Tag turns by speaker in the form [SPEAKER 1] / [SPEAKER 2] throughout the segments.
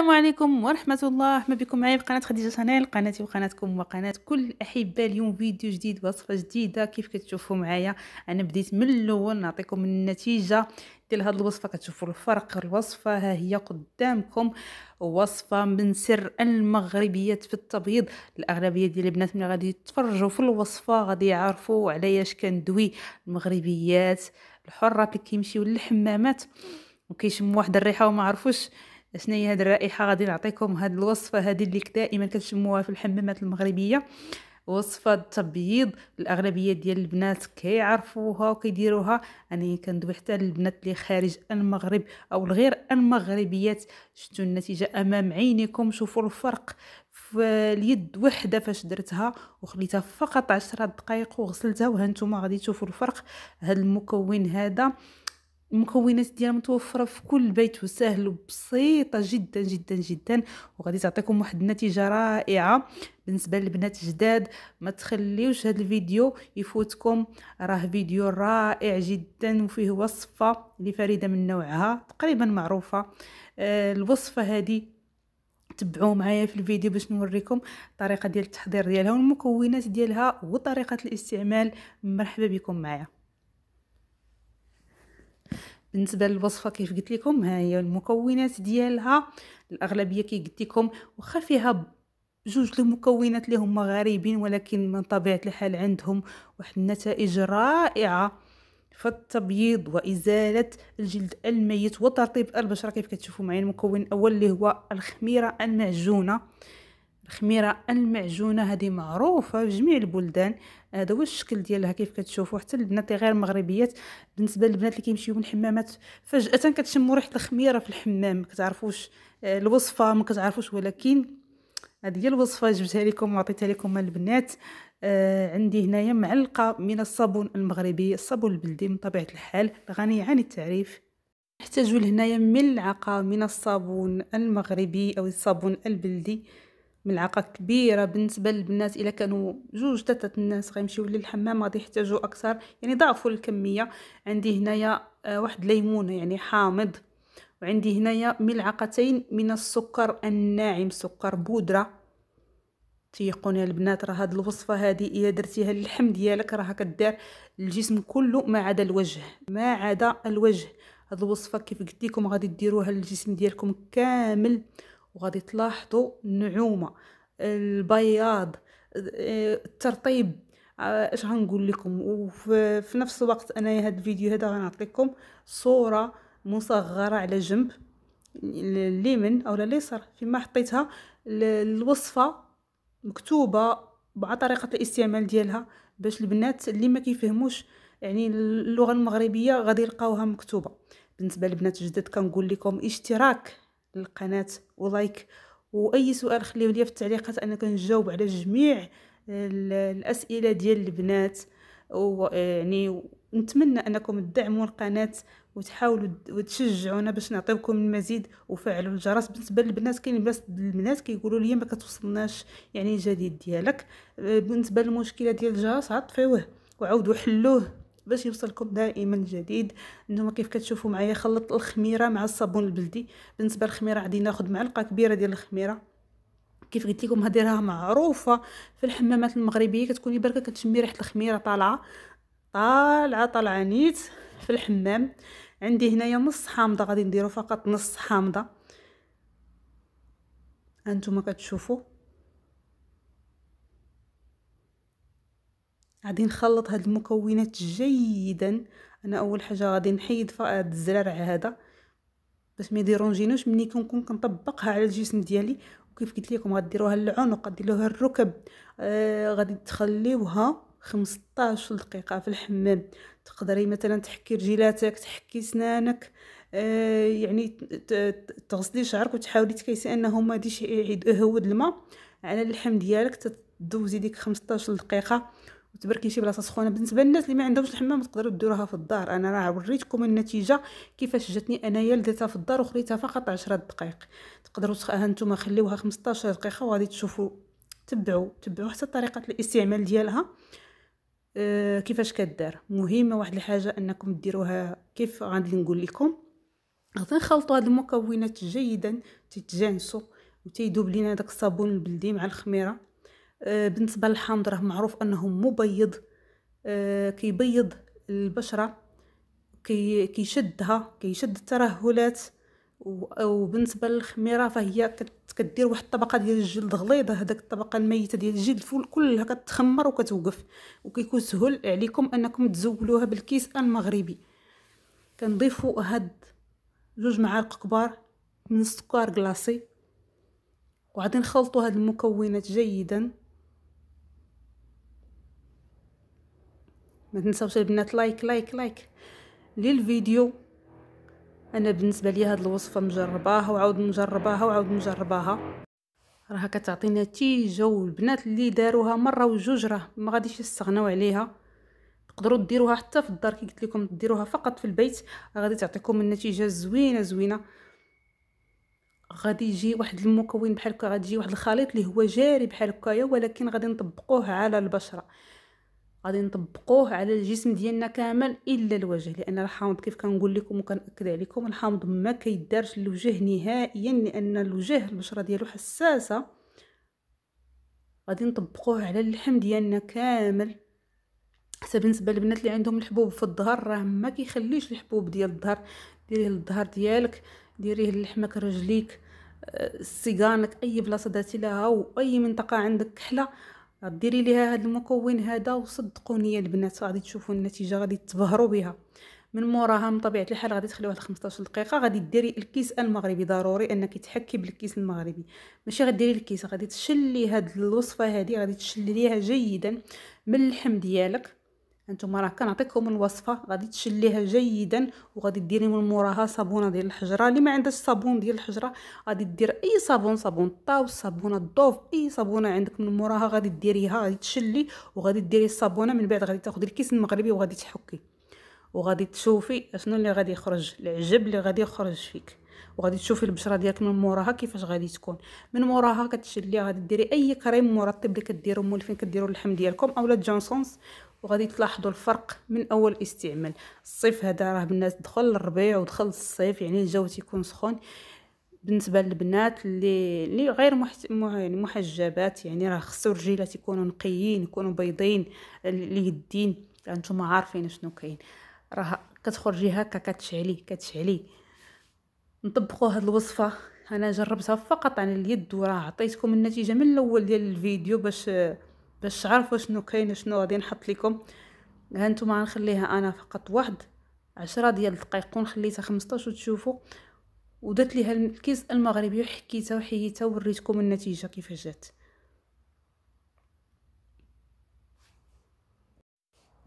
[SPEAKER 1] السلام عليكم ورحمة الله مرحبا بكم معايا بقناة خديجة شانيل قناتي وقناتكم وقناة كل أحبة اليوم فيديو جديد وصفة جديدة كيف كتشوفوا معايا أنا بديت من الأول نعطيكم النتيجة ديال هاد الوصفة كتشوفوا الفرق الوصفة ها هي قدامكم وصفة من سر المغربيات في التبيض الأغلبية ديال البنات ملي غادي يتفرجوا في الوصفة غادي يعرفوا علاش كندوي المغربيات الحرات اللي كيمشيو للحمامات وكيشموا واحد الريحة وما عرفوش شنو هي هاد الرائحه غادي نعطيكم هاد الوصفه هادي اللي دائما كتشموها في الحمامات المغربيه وصفه التبييض الاغلبيه ديال البنات كيعرفوها وكيديروها يعني كندوي حتى البنات اللي خارج المغرب او الغير المغربيات شفتوا النتيجه امام عينيكم شوفوا الفرق في اليد وحده فاش درتها وخليتها فقط عشرة دقائق وغسلتها وهانتوما غادي تشوفوا الفرق هاد المكون هذا المكونات ديالها متوفره في كل بيت وسهل وبسيطه جدا جدا جدا وغادي تعطيكم واحد النتيجه رائعه بالنسبه للبنات جداد ما تخليوش هذا الفيديو يفوتكم راه فيديو رائع جدا وفيه وصفه لفريده من نوعها تقريبا معروفه آه، الوصفه هذه تبعوا معايا في الفيديو باش نوريكم الطريقه ديال التحضير ديالها والمكونات ديالها وطريقه الاستعمال مرحبا بكم معايا بالنسبه للوصفه كيف قلت لكم ها هي المكونات ديالها الاغلبيه كي قلت لكم واخا فيها جوج المكونات اللي هما غريبين ولكن من طبيعه الحال عندهم واحد النتائج رائعه في التبييض وازاله الجلد الميت وترطيب البشره كيف كتشوفوا معايا المكون الاول اللي هو الخميره المعجونه الخميره المعجونه هذه معروفه في جميع البلدان هذا هو الشكل ديالها كيف كتشوفوا حتى البنات غير مغربيات بالنسبه للبنات اللي كيمشيو من الحمامات فجاه كتشموا ريحه الخميره في الحمام ما كتعرفوش آه، الوصفه ما كتعرفوش ولكن هذه هي الوصفه جبتها لكم وعطيتها لكم البنات آه عندي هنايا معلقه من الصابون المغربي الصابون البلدي من طبيعه الحال غني عن التعريف نحتاج لهنايا ملعقه من الصابون المغربي او الصابون البلدي ملعقه كبيره بالنسبه للبنات الا كانوا جوج ثلاثه الناس غيمشيو للحمام غادي يحتاجوا اكثر يعني ضعفوا الكميه عندي هنايا آه، واحد ليمونه يعني حامض وعندي هنايا ملعقتين من السكر الناعم سكر بودره تيقوني البنات راه هاد الوصفه هادي الا درتيها للحم ديالك راه كدير الجسم كله ما عدا الوجه ما عدا الوجه هاد الوصفه كيف قلت لكم غادي ديروها للجسم ديالكم كامل وغادي تلاحظوا النعومه البياض آه، الترطيب آه، اش غنقول لكم وفي نفس الوقت انا هاد الفيديو هذا غنعطيكم صوره مصغره على جنب اليمين او اليسار فيما حطيتها الوصفه مكتوبه مع طريقه الاستعمال ديالها باش البنات اللي ما كيفهموش يعني اللغه المغربيه غادي يلقاوها مكتوبه بالنسبه لبنات جدد كنقول لكم اشتراك للقناه ولايك واي سؤال خليه ليا في التعليقات انا كنجاوب على جميع آه، الاسئله ديال البنات ويعني آه، نتمنى انكم تدعموا القناه وتحاولوا وتشجعونا باش نعطيوكم المزيد وفعلوا الجرس بالنسبه للبنات كاين بس البنات كيقولوا لي ما كتوصلناش يعني الجديد ديالك آه، بالنسبه للمشكله ديال الجرس عطفيوه وعاودوا حلوه باش يوصلكم دائما جديد انتم كيف كتشوفوا معايا خلطت الخميره مع الصابون البلدي بالنسبه للخميره غادي ناخذ معلقه كبيره ديال الخميره كيف قلت لكم هذه راه معروفه في الحمامات المغربيه كتكوني بركه كتشمي ريحه الخميره طالعه طالعه طالعه نيت في الحمام عندي هنايا نص حامضه غادي نديرو فقط نص حامضه هانتوما كتشوفوا غادي نخلط هاد المكونات جيدا انا اول حاجه غادي نحيد هاد الزرارع هذا باش ما يديرونجينوش ملي كنكون كنطبقها على الجسم ديالي وكيف قلت لكم غديروها للعنق غديروها الركب آه غادي تخليوها 15 دقيقه في الحمام تقدري مثلا تحكي رجيلاتك تحكي سنانك آه يعني تغسلي شعرك وتحاولي تكيسي انه ما يعيد يهود الماء على اللحم ديالك تدوزي ديك 15 دقيقه وتبركي شي بلاصه سخونه بالنسبه للناس اللي ما عندهمش الحمام تقدروا ديروها في الدار انا راه وريتكم النتيجه كيفاش جاتني انايا لديتها في الدار وخليتها فقط 10 دقائق تقدروا ها نتوما خليوها 15 دقيقه وغادي تشوفوا تبعوا تبعوا حتى طريقه الاستعمال ديالها أه كيفاش كدار مهمه واحد الحاجه انكم ديروها كيف غادي نقول لكم غادي نخلطوا هاد المكونات جيدا تتجانسوا وتيدوب لينا داك الصابون البلدي مع الخميره آه، بالنسبه للحامض راه معروف انه مبيض آه، كيبيض البشره كي كيشدها كيشد الترهلات وبالنسبه للخميره فهي كدير واحد الطبقه ديال الجلد غليظه هذاك الطبقه الميته ديال الجلد فول كلها كتخمر وكتوقف وكيكون سهل عليكم انكم تزولوها بالكيس المغربي كنضيفوا هاد جوج معالق كبار من السكر كلاصي وغادي نخلطوا هاد المكونات جيدا ما تنساوش البنات لايك لايك لايك للفيديو انا بالنسبه لي هاد الوصفه مجرباها وعاود مجرباها وعاود مجرباها راها كتعطي نتيجه والبنات اللي داروها مره وجوج راه ما غاديش يستغناو عليها تقدروا ديروها حتى في الدار كي قلت لكم ديروها فقط في البيت غادي تعطيكم النتيجه زوينه زوينه غادي يجي واحد المكون بحال هكا غادي يجي واحد الخليط اللي هو جاري بحال هكايا ولكن غادي نطبقوه على البشره غادي نطبقوه على الجسم ديالنا كامل الا الوجه لان الحامض كيف كنقول لكم وكنأكد عليكم الحامض ما كيدارش للوجه نهائيا لان الوجه البشره ديالو حساسه غادي نطبقوه على اللحم ديالنا كامل حتى بالنسبه للبنات اللي عندهم الحبوب في الظهر راه ما كيخليش الحبوب ديال الظهر ديريه للظهر ديالك ديريه للحمك رجليك آه، سيغانك اي بلاصه داتي لها واي منطقه عندك كحله غديري ليها هذا المكون هذا وصدقوني يا البنات غادي تشوفوا النتيجه غادي تبهروا بها من موراها من طبيعه الحال غادي تخليوها 15 دقيقه غادي ديري الكيس المغربي ضروري انك تحكي بالكيس المغربي ماشي غديري الكيس غادي تشلي هاد الوصفه هذه غادي ليها جيدا من اللحم ديالك هانتوما راه كنعطيكم الوصفه غادي تشليها جيدا وغادي ديري من موراها صابونه ديال الحجره اللي ما عندهاش صابون ديال الحجره غادي دير اي صابون صابون طاو صابونه الضوف اي صابونه عندك من موراها غادي ديريها غادي تشلي وغادي ديري الصابونه من بعد غادي تاخذي الكيس المغربي وغادي تحكي وغادي تشوفي شنو اللي غادي يخرج العجب اللي غادي يخرج فيك وغادي تشوفي البشره ديالك من موراها كيفاش غادي تكون من موراها كتشلي غادي ديري اي كريم مرطب اللي كديروا مولفين كديروا اللحم ديالكم اولا جونسونس وغادي تلاحظوا الفرق من اول استعمال الصيف هذا راه بالناس دخل الربيع ودخل الصيف يعني الجو تيكون سخون بالنسبه للبنات اللي اللي غير محت... يعني محجبات يعني راه خصو رجيلات يكونوا نقيين يكونوا بيضين اليدين انتم يعني عارفين شنو كاين راه كتخرجي هكا كتشعلي كتشعلي نطبقوا هاد الوصفه انا جربتها فقط على اليد وراه عطيتكم النتيجه من الاول ديال الفيديو باش باش تعرفوا شنو كاين شنو غادي نحط لكم هانتوما غنخليها انا فقط واحد عشرة ديال الدقائق ونخليتها 15 وتشوفوا ودات ليها الكيس المغربي وحكيتها وحيتها ووريتكم النتيجه كيفاش جات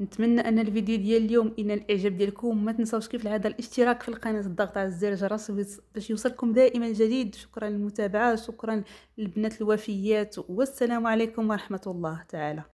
[SPEAKER 1] نتمنى ان الفيديو ديال اليوم ينال الاعجاب ديالكم ما تنساوش كيف العاده الاشتراك في القناه الضغط على زر الجرس باش يوصلكم دائما جديد شكرا للمتابعه شكرا للبنات الوفيات والسلام عليكم ورحمه الله تعالى